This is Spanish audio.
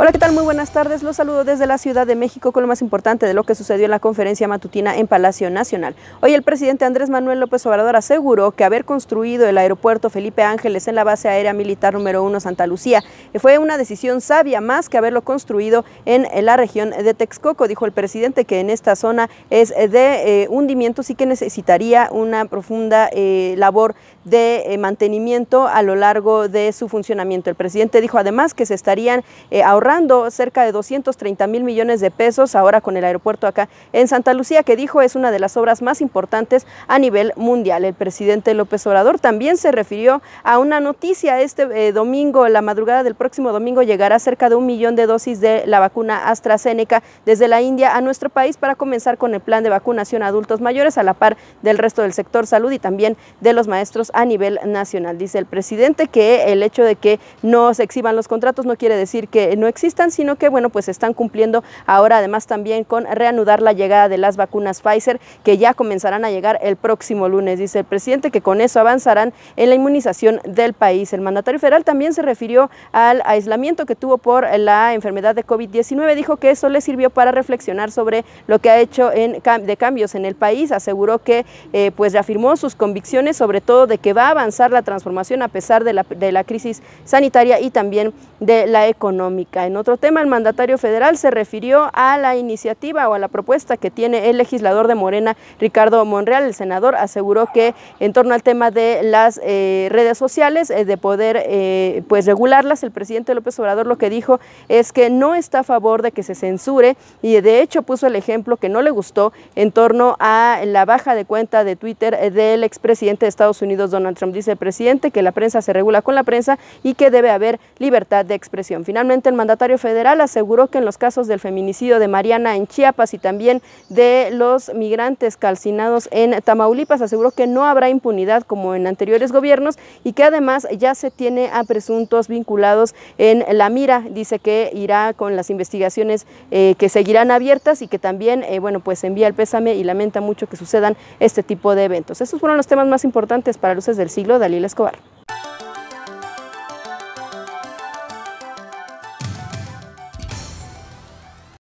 Hola, ¿qué tal? Muy buenas tardes. Los saludo desde la Ciudad de México con lo más importante de lo que sucedió en la conferencia matutina en Palacio Nacional. Hoy el presidente Andrés Manuel López Obrador aseguró que haber construido el aeropuerto Felipe Ángeles en la base aérea militar número uno Santa Lucía fue una decisión sabia más que haberlo construido en la región de Texcoco. Dijo el presidente que en esta zona es de eh, hundimiento, sí y que necesitaría una profunda eh, labor de eh, mantenimiento a lo largo de su funcionamiento. El presidente dijo además que se estarían ahorrando cerca de 230 mil millones de pesos ahora con el aeropuerto acá en Santa Lucía, que dijo es una de las obras más importantes a nivel mundial. El presidente López Obrador también se refirió a una noticia este domingo eh, domingo, la madrugada del próximo domingo llegará cerca de un millón de dosis de la vacuna AstraZeneca desde la India a nuestro país para comenzar con el plan de vacunación a adultos mayores a la par del resto del sector salud y también de los maestros a nivel nacional. Dice el presidente que el hecho de que no se exhiban los contratos no quiere decir que no existan sino que, bueno, pues están cumpliendo ahora además también con reanudar la llegada de las vacunas Pfizer, que ya comenzarán a llegar el próximo lunes, dice el presidente, que con eso avanzarán en la inmunización del país. El mandatario federal también se refirió al aislamiento que tuvo por la enfermedad de COVID-19, dijo que eso le sirvió para reflexionar sobre lo que ha hecho en, de cambios en el país, aseguró que eh, pues reafirmó sus convicciones sobre todo de que va a avanzar la transformación a pesar de la, de la crisis sanitaria y también de la económica. En otro tema, el mandatario federal se refirió a la iniciativa o a la propuesta que tiene el legislador de Morena, Ricardo Monreal. El senador aseguró que en torno al tema de las eh, redes sociales, eh, de poder eh, pues regularlas, el presidente López Obrador lo que dijo es que no está a favor de que se censure y de hecho puso el ejemplo que no le gustó en torno a la baja de cuenta de Twitter del expresidente de Estados Unidos, Donald Trump. Dice el presidente que la prensa se regula con la prensa y que debe haber libertad de expresión. Finalmente, el mandatario secretario federal aseguró que en los casos del feminicidio de Mariana en Chiapas y también de los migrantes calcinados en Tamaulipas, aseguró que no habrá impunidad como en anteriores gobiernos y que además ya se tiene a presuntos vinculados en la mira. Dice que irá con las investigaciones eh, que seguirán abiertas y que también, eh, bueno, pues envía el pésame y lamenta mucho que sucedan este tipo de eventos. esos fueron los temas más importantes para Luces del Siglo, Dalila Escobar.